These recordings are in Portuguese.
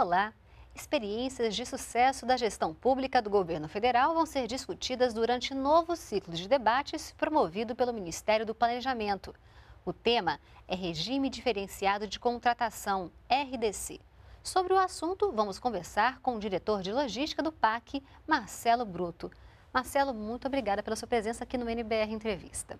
Olá! Experiências de sucesso da gestão pública do governo federal vão ser discutidas durante novo ciclo de debates promovido pelo Ministério do Planejamento. O tema é Regime Diferenciado de Contratação, RDC. Sobre o assunto, vamos conversar com o diretor de logística do PAC, Marcelo Bruto. Marcelo, muito obrigada pela sua presença aqui no NBR Entrevista.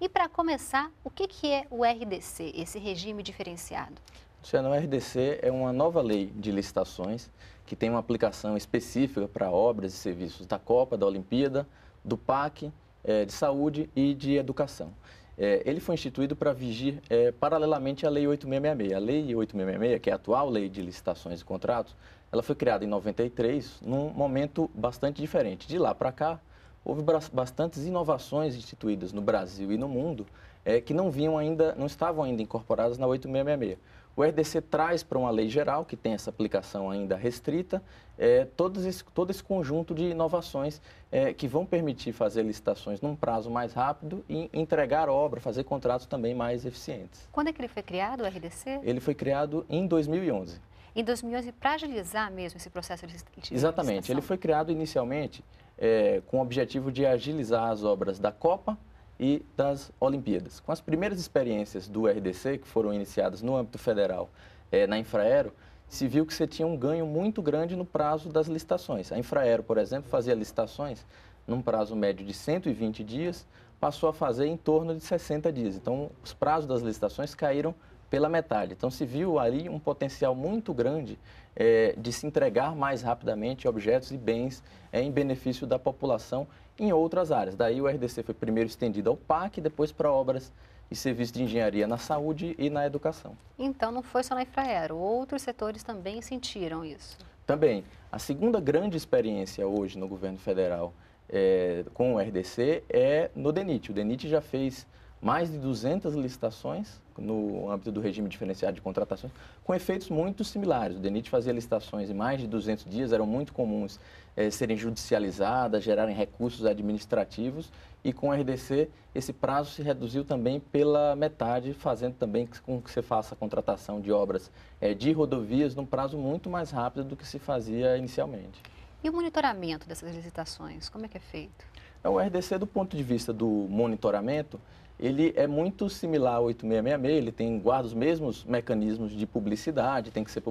E para começar, o que, que é o RDC, esse regime diferenciado? Luciano, o RDC é uma nova lei de licitações que tem uma aplicação específica para obras e serviços da Copa, da Olimpíada, do PAC, é, eh, de saúde e de educação. É, ele foi instituído para vigir é, paralelamente à Lei 8666. A Lei 8666, que é a atual Lei de Licitações e Contratos, ela foi criada em 93, num momento bastante diferente. De lá para cá, houve bastantes inovações instituídas no Brasil e no mundo é, que não vinham ainda, não estavam ainda incorporadas na 8666. O RDC traz para uma lei geral, que tem essa aplicação ainda restrita, é, todo, esse, todo esse conjunto de inovações é, que vão permitir fazer licitações num prazo mais rápido e entregar obra, fazer contratos também mais eficientes. Quando é que ele foi criado, o RDC? Ele foi criado em 2011 em 2011 para agilizar mesmo esse processo de licitação. Exatamente. Ele foi criado inicialmente é, com o objetivo de agilizar as obras da Copa e das Olimpíadas. Com as primeiras experiências do RDC, que foram iniciadas no âmbito federal é, na Infraero, se viu que você tinha um ganho muito grande no prazo das licitações. A Infraero, por exemplo, fazia licitações num prazo médio de 120 dias, passou a fazer em torno de 60 dias. Então, os prazos das licitações caíram pela metade. Então, se viu ali um potencial muito grande é, de se entregar mais rapidamente objetos e bens é, em benefício da população em outras áreas. Daí, o RDC foi primeiro estendido ao PAC, depois para obras e serviços de engenharia na saúde e na educação. Então, não foi só na Infraero, outros setores também sentiram isso. Também. A segunda grande experiência hoje no governo federal é, com o RDC é no DENIT. O DENIT já fez mais de 200 licitações no âmbito do regime diferenciado de contratações, com efeitos muito similares. O DENIT fazia licitações em mais de 200 dias, eram muito comuns é, serem judicializadas, gerarem recursos administrativos, e com o RDC esse prazo se reduziu também pela metade, fazendo também com que você faça a contratação de obras é, de rodovias num prazo muito mais rápido do que se fazia inicialmente. E o monitoramento dessas licitações, como é que é feito? É o RDC do ponto de vista do monitoramento, ele é muito similar ao 8666, ele tem guarda os mesmos mecanismos de publicidade, tem que ser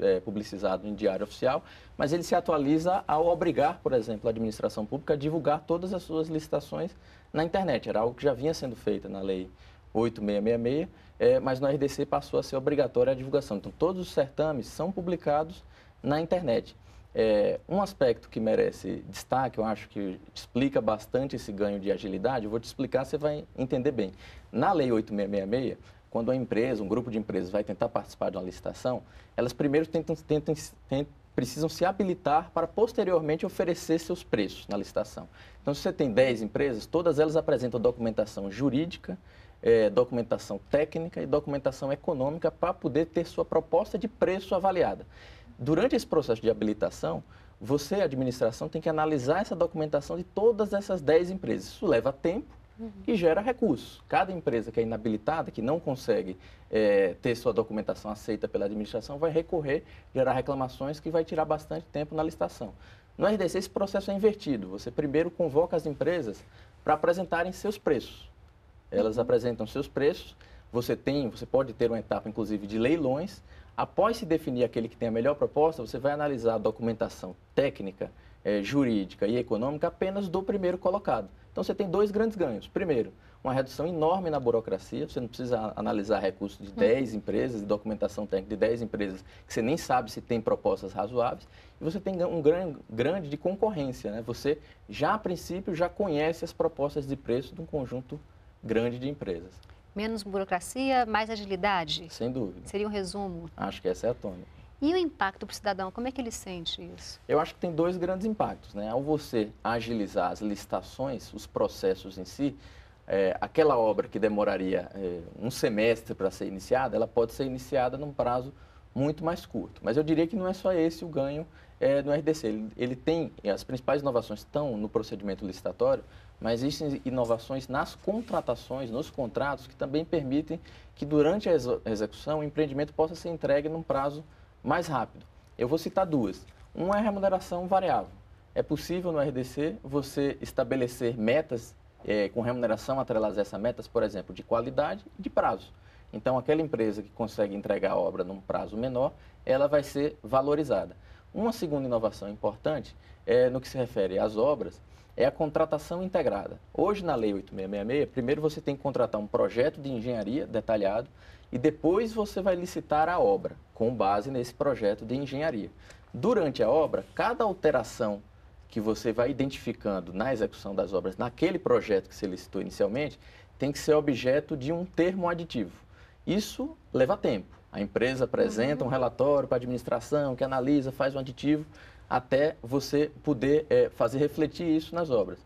é, publicizado em diário oficial, mas ele se atualiza ao obrigar, por exemplo, a administração pública a divulgar todas as suas licitações na internet. Era algo que já vinha sendo feito na lei 8666, é, mas no RDC passou a ser obrigatória a divulgação. Então, todos os certames são publicados na internet. É, um aspecto que merece destaque, eu acho que explica bastante esse ganho de agilidade, eu vou te explicar, você vai entender bem. Na Lei 8666, quando a empresa, um grupo de empresas vai tentar participar de uma licitação, elas primeiro tentam, tentam, tentam precisam se habilitar para posteriormente oferecer seus preços na licitação. Então, se você tem 10 empresas, todas elas apresentam documentação jurídica, é, documentação técnica e documentação econômica para poder ter sua proposta de preço avaliada. Durante esse processo de habilitação, você, administração, tem que analisar essa documentação de todas essas 10 empresas. Isso leva tempo uhum. e gera recursos. Cada empresa que é inabilitada, que não consegue é, ter sua documentação aceita pela administração, vai recorrer, gerar reclamações que vai tirar bastante tempo na licitação. No RDC, esse processo é invertido. Você primeiro convoca as empresas para apresentarem seus preços. Elas uhum. apresentam seus preços. Você tem, você pode ter uma etapa, inclusive, de leilões, Após se definir aquele que tem a melhor proposta, você vai analisar a documentação técnica, é, jurídica e econômica apenas do primeiro colocado. Então você tem dois grandes ganhos. Primeiro, uma redução enorme na burocracia, você não precisa analisar recursos de 10 hum. empresas, de documentação técnica de 10 empresas, que você nem sabe se tem propostas razoáveis, e você tem um grande, grande de concorrência. Né? Você já a princípio já conhece as propostas de preço de um conjunto grande de empresas. Menos burocracia, mais agilidade? Sem dúvida. Seria um resumo? Acho que essa é a tônica. E o impacto para o cidadão, como é que ele sente isso? Eu acho que tem dois grandes impactos. Né? Ao você agilizar as licitações, os processos em si, é, aquela obra que demoraria é, um semestre para ser iniciada, ela pode ser iniciada num prazo muito mais curto. Mas eu diria que não é só esse o ganho é, no RDC. Ele, ele, tem, as principais inovações estão no procedimento licitatório, mas existem inovações nas contratações, nos contratos, que também permitem que durante a execução o empreendimento possa ser entregue num prazo mais rápido. Eu vou citar duas. Uma é a remuneração variável. É possível no RDC você estabelecer metas é, com remuneração atreladas a essas metas, por exemplo, de qualidade e de prazo. Então, aquela empresa que consegue entregar a obra num prazo menor, ela vai ser valorizada. Uma segunda inovação importante, é, no que se refere às obras, é a contratação integrada. Hoje, na Lei 8666, primeiro você tem que contratar um projeto de engenharia detalhado e depois você vai licitar a obra, com base nesse projeto de engenharia. Durante a obra, cada alteração que você vai identificando na execução das obras, naquele projeto que você licitou inicialmente, tem que ser objeto de um termo aditivo. Isso leva tempo. A empresa apresenta uhum. um relatório para a administração, que analisa, faz um aditivo, até você poder é, fazer refletir isso nas obras.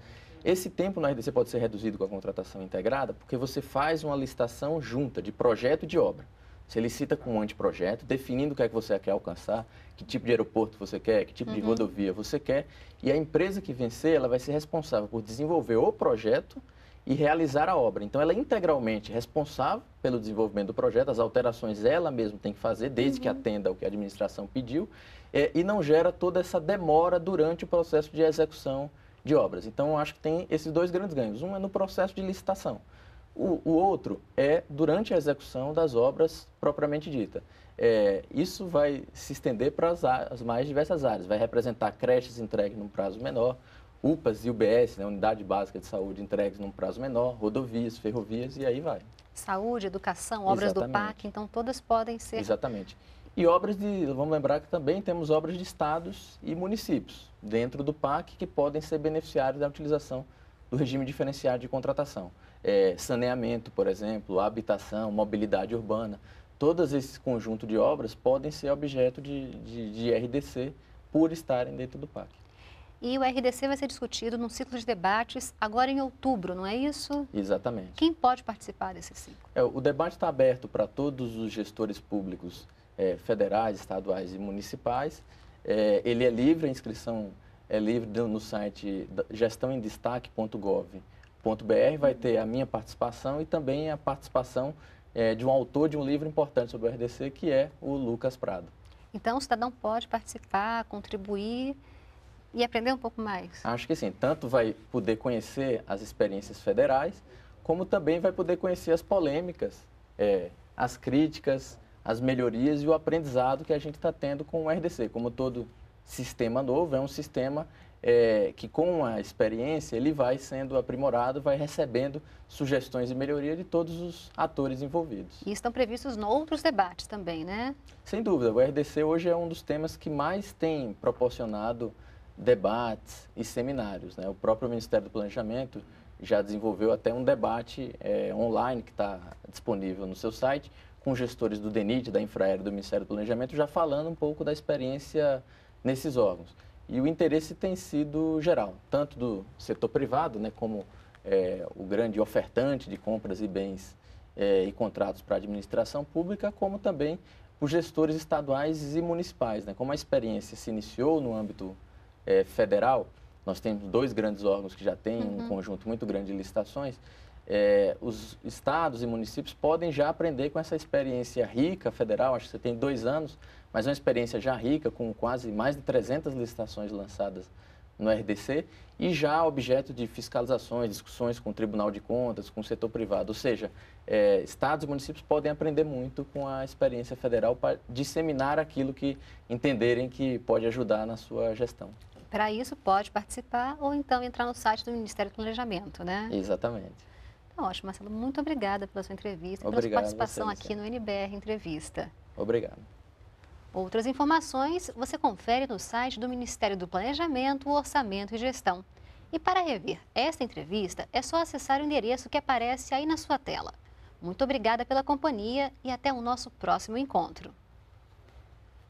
Esse tempo na RDC pode ser reduzido com a contratação integrada, porque você faz uma licitação junta de projeto e de obra. Você licita com um anteprojeto, definindo o que é que você quer alcançar, que tipo de aeroporto você quer, que tipo uhum. de rodovia você quer, e a empresa que vencer, ela vai ser responsável por desenvolver o projeto e realizar a obra. Então, ela é integralmente responsável pelo desenvolvimento do projeto, as alterações ela mesma tem que fazer, desde uhum. que atenda ao que a administração pediu, é, e não gera toda essa demora durante o processo de execução de obras. Então, acho que tem esses dois grandes ganhos. Um é no processo de licitação. O, o outro é durante a execução das obras propriamente dita. É, isso vai se estender para as, as mais diversas áreas. Vai representar creches entregues num prazo menor, UPAs e UBS, né, Unidade Básica de Saúde, entregues num prazo menor, rodovias, ferrovias e aí vai. Saúde, educação, obras Exatamente. do PAC, então todas podem ser. Exatamente. E obras de, vamos lembrar que também temos obras de estados e municípios dentro do PAC que podem ser beneficiários da utilização do regime diferenciado de contratação. É, saneamento, por exemplo, habitação, mobilidade urbana, todos esses conjunto de obras podem ser objeto de, de, de RDC por estarem dentro do PAC. E o RDC vai ser discutido num ciclo de debates agora em outubro, não é isso? Exatamente. Quem pode participar desse ciclo? É, o debate está aberto para todos os gestores públicos é, federais, estaduais e municipais. É, ele é livre, a inscrição é livre no site gestãoemdestaque.gov.br. Vai ter a minha participação e também a participação é, de um autor de um livro importante sobre o RDC, que é o Lucas Prado. Então, o cidadão pode participar, contribuir e aprender um pouco mais? Acho que sim. Tanto vai poder conhecer as experiências federais, como também vai poder conhecer as polêmicas, é, as críticas, as melhorias e o aprendizado que a gente está tendo com o RDC. Como todo sistema novo, é um sistema é, que com a experiência ele vai sendo aprimorado, vai recebendo sugestões e melhoria de todos os atores envolvidos. E estão previstos outros debates também, né? Sem dúvida, o RDC hoje é um dos temas que mais tem proporcionado debates e seminários. Né? O próprio Ministério do Planejamento já desenvolveu até um debate é, online que está disponível no seu site com gestores do DENIT, da Infraero, do Ministério do Planejamento, já falando um pouco da experiência nesses órgãos. E o interesse tem sido geral, tanto do setor privado, né, como é, o grande ofertante de compras e bens é, e contratos para a administração pública, como também os gestores estaduais e municipais. Né, como a experiência se iniciou no âmbito é, federal, nós temos dois grandes órgãos que já têm uhum. um conjunto muito grande de licitações. É, os estados e municípios podem já aprender com essa experiência rica federal, acho que você tem dois anos, mas uma experiência já rica, com quase mais de 300 licitações lançadas no RDC e já objeto de fiscalizações, discussões com o Tribunal de Contas, com o setor privado. Ou seja, é, estados e municípios podem aprender muito com a experiência federal para disseminar aquilo que entenderem que pode ajudar na sua gestão. Para isso, pode participar ou então entrar no site do Ministério do Planejamento, né? Exatamente. Então, ótimo, Marcelo. Muito obrigada pela sua entrevista, Obrigado pela sua participação você, aqui no NBR Entrevista. Obrigado. Outras informações você confere no site do Ministério do Planejamento, Orçamento e Gestão. E para rever esta entrevista, é só acessar o endereço que aparece aí na sua tela. Muito obrigada pela companhia e até o nosso próximo encontro.